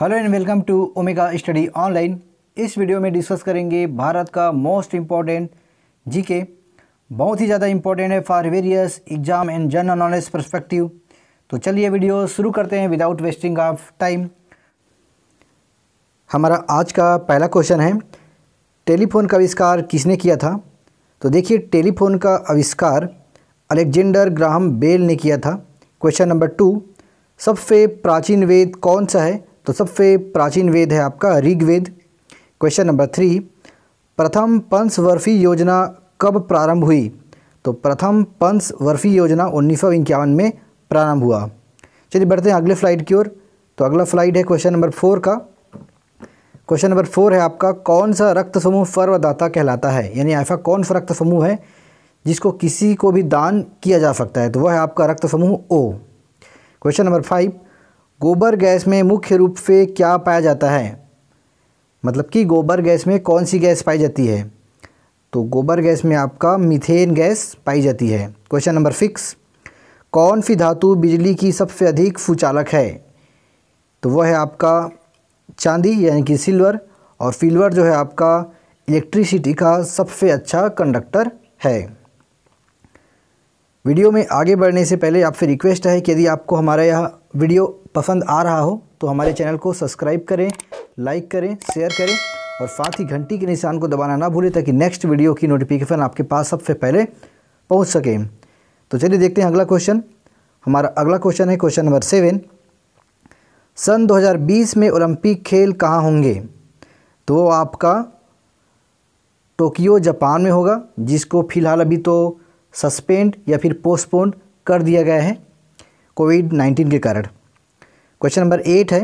hello and welcome to Omega study online इस video में discuss करेंगे भारत का मोस्ट इम्पॉर्टेंट जीके बहुत ही ज़्यादा इम्पॉर्टेंट है for various exam and general knowledge perspective तो चलिए वीडियो शुरू करते हैं विदाउट वेस्टिंग ऑफ टाइम हमारा आज का पहला क्वेश्चन है टेलीफोन का आविष्कार किसने किया था तो देखिए टेलीफोन का आविष्कार अलेक्जेंडर ग्राहम बेल ने किया था क्वेश्चन नंबर टू सबसे प्राचीन वेद कौन सा है तो सबसे प्राचीन वेद है आपका ऋग्वेद क्वेश्चन नंबर थ्री प्रथम पंचवर्षीय योजना कब प्रारंभ हुई तो प्रथम पंचवर्षीय योजना उन्नीस में प्रारंभ हुआ चलिए बढ़ते हैं अगले फ्लाइट की ओर तो अगला फ्लाइट है क्वेश्चन नंबर फोर का क्वेश्चन नंबर फोर है आपका कौन सा रक्त समूह फर्वदाता कहलाता है यानी ऐसा कौन सा रक्त समूह है जिसको किसी को भी दान किया जा सकता है तो वह है आपका रक्त समूह ओ क्वेश्चन नंबर फाइव गोबर गैस में मुख्य रूप से क्या पाया जाता है मतलब कि गोबर गैस में कौन सी गैस पाई जाती है तो गोबर गैस में आपका मीथेन गैस पाई जाती है क्वेश्चन नंबर सिक्स कौन सी धातु बिजली की सबसे अधिक सुचालक है तो वह है आपका चांदी यानी कि सिल्वर और सिल्वर जो है आपका इलेक्ट्रिसिटी का सबसे अच्छा कंडक्टर है वीडियो में आगे बढ़ने से पहले आपसे रिक्वेस्ट है कि यदि आपको हमारा यह वीडियो पसंद आ रहा हो तो हमारे चैनल को सब्सक्राइब करें लाइक करें शेयर करें और साथ ही घंटी के निशान को दबाना ना भूलें ताकि नेक्स्ट वीडियो की नोटिफिकेशन आपके पास सबसे पहले पहुंच सके तो चलिए देखते हैं अगला क्वेश्चन हमारा अगला क्वेश्चन है क्वेश्चन नंबर सेवन सन 2020 में ओलंपिक खेल कहाँ होंगे तो आपका टोक्यो जापान में होगा जिसको फिलहाल अभी तो सस्पेंड या फिर पोस्टपोन्ड कर दिया गया है कोविड नाइन्टीन के कारण क्वेश्चन नंबर एट है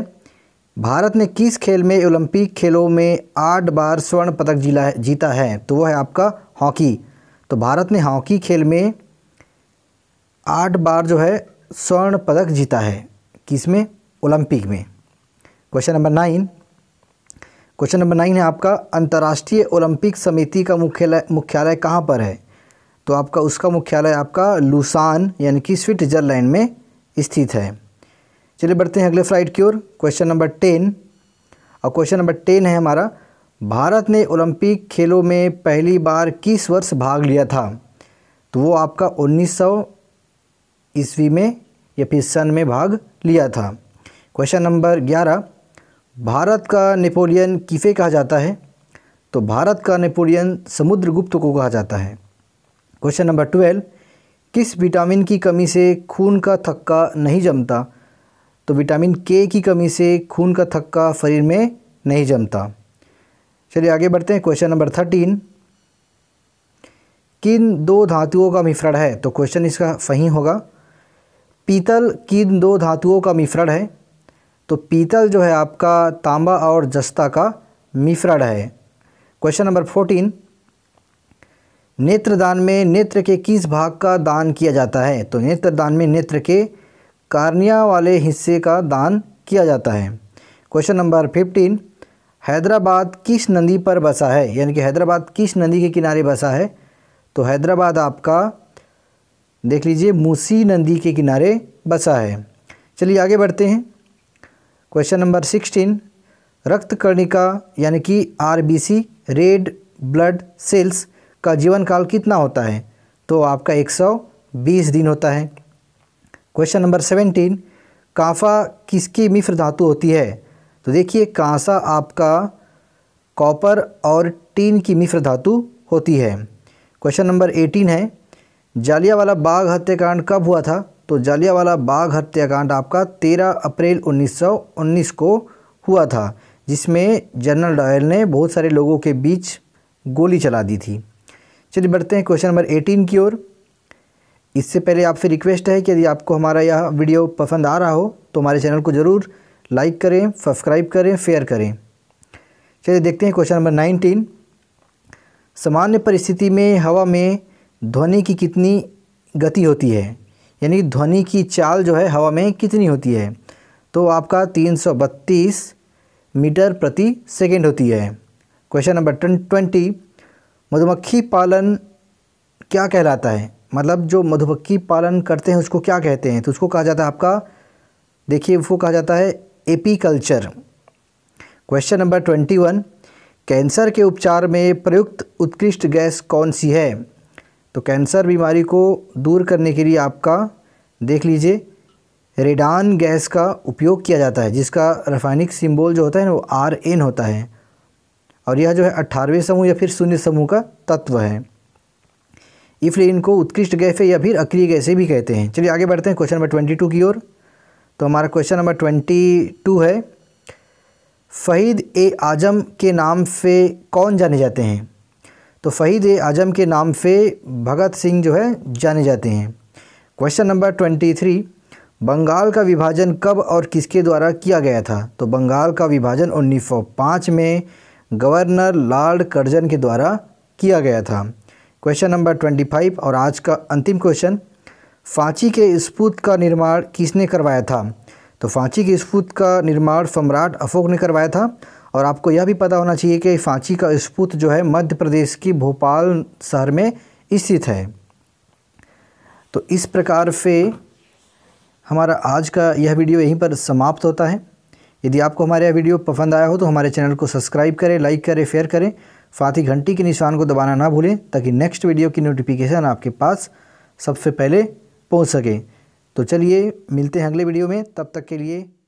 भारत ने किस खेल में ओलंपिक खेलों में आठ बार स्वर्ण पदक जिला जीता है तो वह है आपका हॉकी तो भारत ने हॉकी खेल में आठ बार जो है स्वर्ण पदक जीता है किस में ओलंपिक में question number nine question number nine है आपका अंतर्राष्ट्रीय ओलंपिक समिति का मुख्यालय मुख्यालय कहाँ पर है तो आपका उसका मुख्यालय आपका लुसान यानी कि स्विट्जरलैंड में स्थित है चलिए बढ़ते हैं अगले स्लाइड की ओर क्वेश्चन नंबर टेन और क्वेश्चन नंबर टेन है हमारा भारत ने ओलंपिक खेलों में पहली बार किस वर्ष भाग लिया था तो वो आपका 1900 ईस्वी में या फिर सन में भाग लिया था क्वेश्चन नंबर 11 भारत का नेपोलियन किसे कहा जाता है तो भारत का नेपोलियन समुद्रगुप्त को कहा जाता है क्वेश्चन नंबर ट्वेल्व किस विटामिन की कमी से खून का थक्का नहीं जमता तो विटामिन के की कमी से खून का थक्का शरीर में नहीं जमता चलिए आगे बढ़ते हैं क्वेश्चन नंबर थर्टीन किन दो धातुओं का मिश्रण है तो क्वेश्चन इसका सही होगा पीतल किन दो धातुओं का मिश्रण है तो पीतल जो है आपका तांबा और जस्ता का मिश्रण है क्वेश्चन नंबर फोर्टीन नेत्रदान में नेत्र के किस भाग का दान किया जाता है तो नेत्रदान में नेत्र के कार्निया वाले हिस्से का दान किया जाता है क्वेश्चन नंबर फिफ्टीन हैदराबाद किस नदी पर बसा है यानी कि हैदराबाद किस नदी के किनारे बसा है तो हैदराबाद आपका देख लीजिए मूसी नदी के किनारे बसा है चलिए आगे बढ़ते हैं क्वेश्चन नंबर सिक्सटीन रक्त कर्णिका यानी कि आरबीसी रेड ब्लड सेल्स का जीवन काल कितना होता है तो आपका 120 दिन होता है क्वेश्चन नंबर 17 काफा किसकी मिफ्र धातु होती है तो देखिए कांसा आपका कॉपर और टीन की मिफ्र धातु होती है क्वेश्चन नंबर 18 है जालियावाला बाग हत्याकांड कब हुआ था तो जालियावाला बाग हत्याकांड आपका 13 अप्रैल 1919 को हुआ था जिसमें जनरल डायल ने बहुत सारे लोगों के बीच गोली चला दी थी चलिए बढ़ते हैं क्वेश्चन नंबर एटीन की ओर इससे पहले आपसे रिक्वेस्ट है कि यदि आपको हमारा यह वीडियो पसंद आ रहा हो तो हमारे चैनल को ज़रूर लाइक करें सब्सक्राइब करें शेयर करें चलिए देखते हैं क्वेश्चन नंबर नाइनटीन सामान्य परिस्थिति में हवा में ध्वनि की कितनी गति होती है यानी ध्वनि की चाल जो है हवा में कितनी होती है तो आपका 332 मीटर प्रति सेकंड होती है क्वेश्चन नंबर ट्वेंटी मधुमक्खी पालन क्या कहलाता है मतलब जो मधुमक्खी पालन करते हैं उसको क्या कहते हैं तो उसको कहा जाता है आपका देखिए उसको कहा जाता है apiculture question number twenty one cancer के उपचार में प्रयुक्त उत्कृष्ट गैस कौन सी है तो कैंसर बीमारी को दूर करने के लिए आपका देख लीजिए रेडान गैस का उपयोग किया जाता है जिसका रासायनिक सिंबल जो होता है ना वो आर एन होता है और यह जो है अट्ठारहवें समूह या फिर शून्य समूह का तत्व है इसलिए इनको उत्कृष्ट गैसे या फिर अक्रिय गैसे भी कहते हैं चलिए आगे बढ़ते हैं क्वेश्चन नंबर ट्वेंटी टू की ओर तो हमारा क्वेश्चन नंबर ट्वेंटी टू है फ़हीद ए आजम के नाम से कौन जाने जाते हैं तो फ़हीद ए आजम के नाम से भगत सिंह जो है जाने जाते हैं question number twenty three Bengal का विभाजन कब और किसके द्वारा किया गया था तो बंगाल का विभाजन 1905 में गवर्नर लॉर्ड कर्जन के द्वारा किया गया था क्वेश्चन नंबर ट्वेंटी फाइव और आज का अंतिम क्वेश्चन फांची के स्पूत का निर्माण किसने करवाया था तो फांची के स्पूत का निर्माण सम्राट अशोक ने करवाया था और आपको यह भी पता होना चाहिए कि फांची का स्पूत जो है मध्य प्रदेश की भोपाल शहर में स्थित है तो इस प्रकार से हमारा आज का यह वीडियो यहीं पर समाप्त होता है यदि आपको हमारे यह वीडियो पसंद आया हो तो हमारे चैनल को सब्सक्राइब करें लाइक करें शेयर करें साथ ही घंटी के निशान को दबाना ना भूलें ताकि नेक्स्ट वीडियो की नोटिफिकेशन आपके पास सबसे पहले पहुंच सके तो चलिए मिलते हैं अगले वीडियो में तब तक के लिए